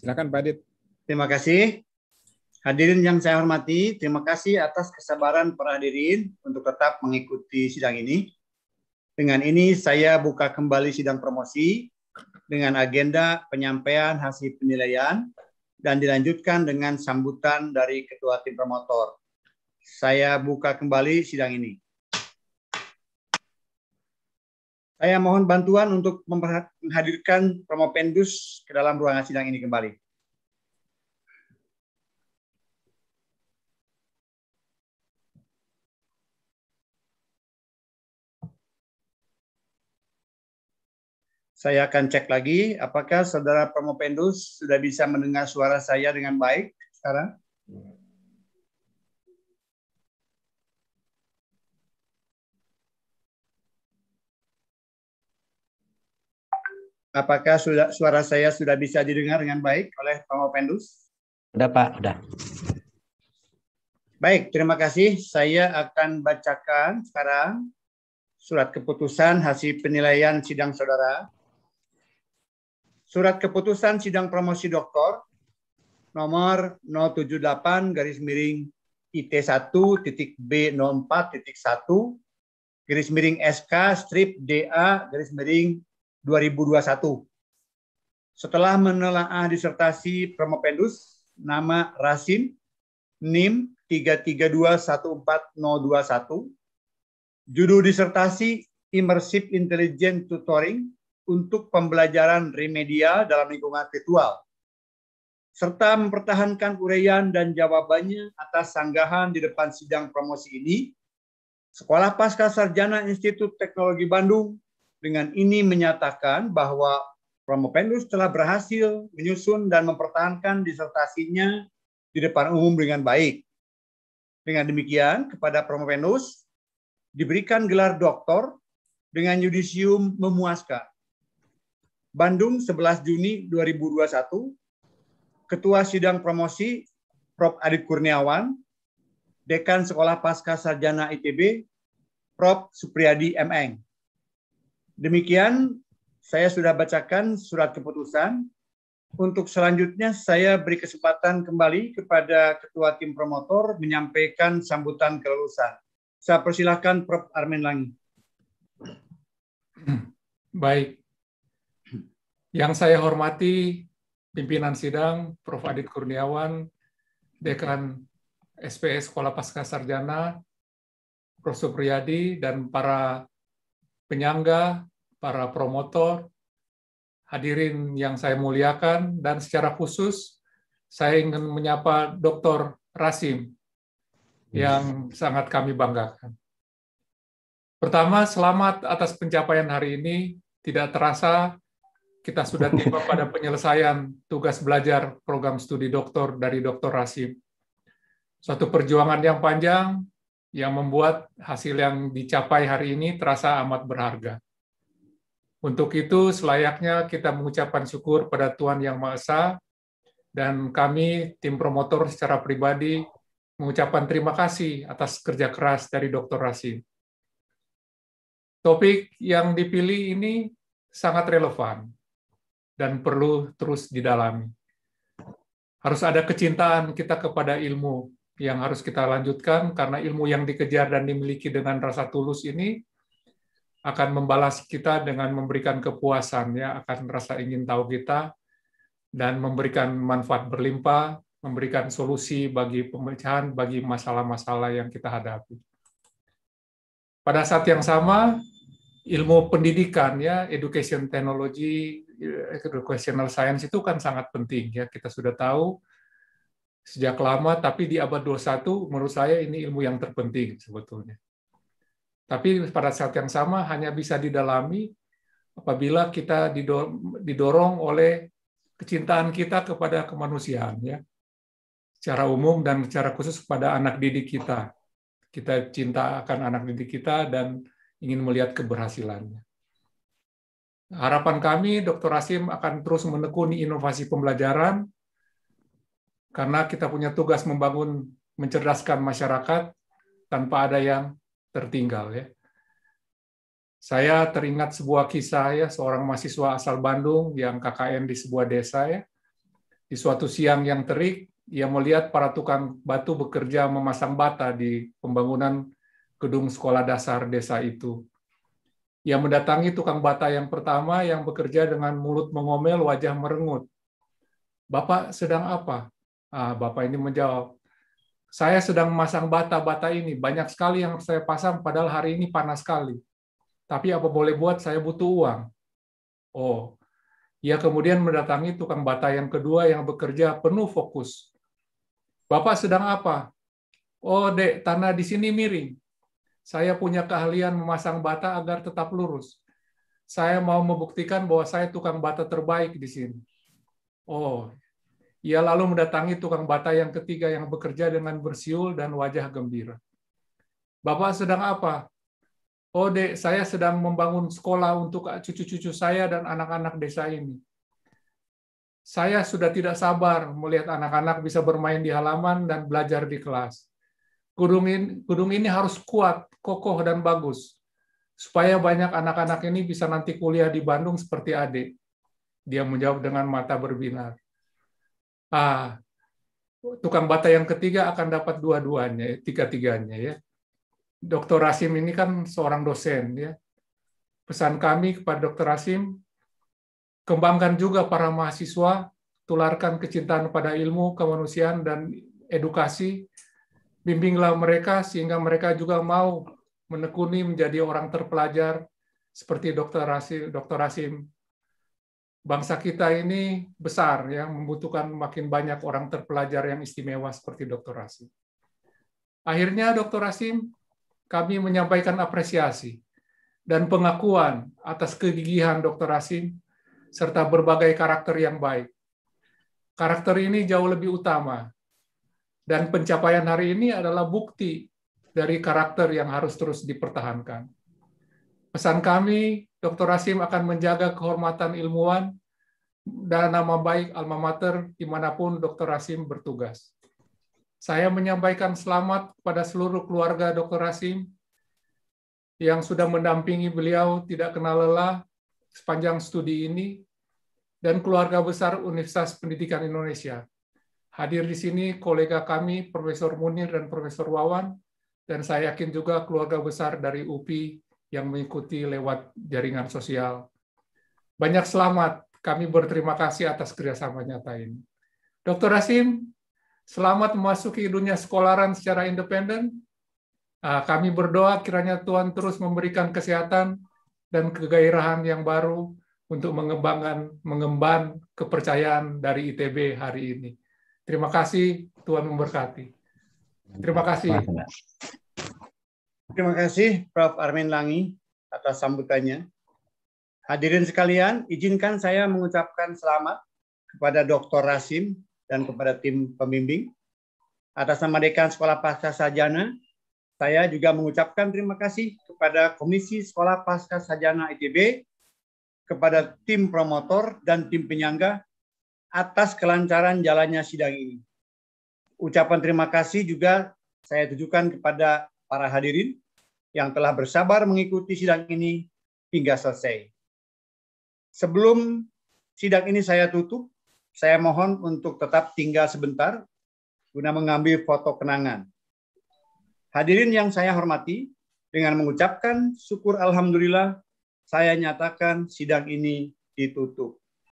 Silakan Pak Adit. Terima kasih. Hadirin yang saya hormati, terima kasih atas kesabaran para hadirin untuk tetap mengikuti sidang ini. Dengan ini saya buka kembali sidang promosi dengan agenda penyampaian hasil penilaian dan dilanjutkan dengan sambutan dari Ketua Tim Promotor. Saya buka kembali sidang ini. Saya mohon bantuan untuk menghadirkan Romo Pendus ke dalam ruangan sidang ini kembali. Saya akan cek lagi apakah saudara Promo Pendus sudah bisa mendengar suara saya dengan baik sekarang. Apakah sudah, suara saya sudah bisa didengar dengan baik oleh Pak Opendus? Sudah Pak, sudah. Baik, terima kasih. Saya akan bacakan sekarang surat keputusan hasil penilaian sidang saudara. Surat keputusan sidang promosi doktor nomor 078 garis miring IT1 titik B04 titik 1 garis miring SK strip DA garis miring 2021. Setelah menelaah disertasi Promopendus, nama Rasim NIM 33214021, judul disertasi Immersive Intelligent Tutoring untuk pembelajaran remedial dalam lingkungan virtual, serta mempertahankan uraian dan jawabannya atas sanggahan di depan sidang promosi ini, Sekolah Pasca Sarjana Institut Teknologi Bandung dengan ini menyatakan bahwa Ramapendus telah berhasil menyusun dan mempertahankan disertasinya di depan umum dengan baik. Dengan demikian, kepada Ramapendus diberikan gelar doktor dengan yudisium memuaskan. Bandung 11 Juni 2021, Ketua Sidang Promosi Prof. Adit Kurniawan, Dekan Sekolah Pasca Sarjana ITB, Prof. Supriyadi Meng. Demikian saya sudah bacakan surat keputusan. Untuk selanjutnya saya beri kesempatan kembali kepada Ketua Tim Promotor menyampaikan sambutan kelulusan. Saya persilahkan Prof. Armin Langi. Baik. Yang saya hormati pimpinan sidang Prof. Adit Kurniawan, Dekan SPS Sekolah Pasca Sarjana, Prof. Supriyadi, dan para penyangga para promotor, hadirin yang saya muliakan, dan secara khusus saya ingin menyapa Dr. Rasim yang sangat kami banggakan. Pertama, selamat atas pencapaian hari ini. Tidak terasa kita sudah tiba pada penyelesaian tugas belajar program studi doktor dari Dr. Rasim. Suatu perjuangan yang panjang yang membuat hasil yang dicapai hari ini terasa amat berharga. Untuk itu selayaknya kita mengucapkan syukur pada Tuhan Yang Maha Esa dan kami tim promotor secara pribadi mengucapkan terima kasih atas kerja keras dari Dr. Rasim. Topik yang dipilih ini sangat relevan dan perlu terus didalami. Harus ada kecintaan kita kepada ilmu yang harus kita lanjutkan karena ilmu yang dikejar dan dimiliki dengan rasa tulus ini akan membalas kita dengan memberikan kepuasan, ya akan merasa ingin tahu kita dan memberikan manfaat berlimpah, memberikan solusi bagi pemecahan bagi masalah-masalah yang kita hadapi. Pada saat yang sama, ilmu pendidikan ya, education technology, educational science itu kan sangat penting ya. Kita sudah tahu sejak lama, tapi di abad 21 menurut saya ini ilmu yang terpenting sebetulnya. Tapi pada saat yang sama hanya bisa didalami apabila kita didorong oleh kecintaan kita kepada kemanusiaan ya. Secara umum dan secara khusus kepada anak didik kita. Kita cinta akan anak didik kita dan ingin melihat keberhasilannya. Harapan kami, Dr. Asim akan terus menekuni inovasi pembelajaran karena kita punya tugas membangun, mencerdaskan masyarakat tanpa ada yang tertinggal ya. Saya teringat sebuah kisah ya seorang mahasiswa asal Bandung yang KKN di sebuah desa ya. Di suatu siang yang terik, ia melihat para tukang batu bekerja memasang bata di pembangunan gedung sekolah dasar desa itu. Ia mendatangi tukang bata yang pertama yang bekerja dengan mulut mengomel, wajah merengut. Bapak sedang apa? Ah, Bapak ini menjawab, saya sedang memasang bata-bata ini. Banyak sekali yang saya pasang, padahal hari ini panas sekali. Tapi apa boleh buat, saya butuh uang. Oh, ia kemudian mendatangi tukang bata yang kedua yang bekerja penuh fokus. Bapak sedang apa? Oh, dek, tanah di sini miring. Saya punya keahlian memasang bata agar tetap lurus. Saya mau membuktikan bahwa saya tukang bata terbaik di sini. Oh, ia lalu mendatangi tukang bata yang ketiga yang bekerja dengan bersiul dan wajah gembira. Bapak sedang apa? Oh dek, saya sedang membangun sekolah untuk cucu-cucu saya dan anak-anak desa ini. Saya sudah tidak sabar melihat anak-anak bisa bermain di halaman dan belajar di kelas. Gedung ini, gedung ini harus kuat, kokoh, dan bagus, supaya banyak anak-anak ini bisa nanti kuliah di Bandung seperti adik. Dia menjawab dengan mata berbinar ah, tukang bata yang ketiga akan dapat dua-duanya, tiga-tiganya ya. Dokter Rasim ini kan seorang dosen ya. Pesan kami kepada Dokter Rasim, kembangkan juga para mahasiswa, tularkan kecintaan pada ilmu, kemanusiaan, dan edukasi. Bimbinglah mereka sehingga mereka juga mau menekuni menjadi orang terpelajar seperti Dokter Rasim, Dr. Rasim bangsa kita ini besar ya, membutuhkan makin banyak orang terpelajar yang istimewa seperti Dr. Rasim. Akhirnya Dr. Rasim kami menyampaikan apresiasi dan pengakuan atas kegigihan Dr. Rasim serta berbagai karakter yang baik. Karakter ini jauh lebih utama dan pencapaian hari ini adalah bukti dari karakter yang harus terus dipertahankan. Pesan kami, Dr. Rasim akan menjaga kehormatan ilmuwan dan nama baik alma mater dimanapun Dr. Rasim bertugas. Saya menyampaikan selamat kepada seluruh keluarga Dr. Rasim yang sudah mendampingi beliau tidak kenal lelah sepanjang studi ini dan keluarga besar Universitas Pendidikan Indonesia. Hadir di sini kolega kami Profesor Munir dan Profesor Wawan dan saya yakin juga keluarga besar dari UPI yang mengikuti lewat jaringan sosial. Banyak selamat. Kami berterima kasih atas kerjasama nyata ini. Dr. Rasim, selamat memasuki dunia sekolaran secara independen. Ah, kami berdoa kiranya Tuhan terus memberikan kesehatan dan kegairahan yang baru untuk mengembangkan, mengemban kepercayaan dari ITB hari ini. Terima kasih, Tuhan memberkati. Terima kasih. Terima kasih Prof. Armin Langi atas sambutannya. Hadirin sekalian, izinkan saya mengucapkan selamat kepada Dr. Rasim dan kepada tim pembimbing. Atas nama Dekan Sekolah Pasca Sajana, saya juga mengucapkan terima kasih kepada Komisi Sekolah Pasca Sajana ITB, kepada tim promotor dan tim penyangga atas kelancaran jalannya sidang ini. Ucapan terima kasih juga saya tujukan kepada para hadirin yang telah bersabar mengikuti sidang ini hingga selesai. Sebelum sidang ini saya tutup, saya mohon untuk tetap tinggal sebentar guna mengambil foto kenangan. Hadirin yang saya hormati, dengan mengucapkan syukur alhamdulillah, saya nyatakan sidang ini ditutup.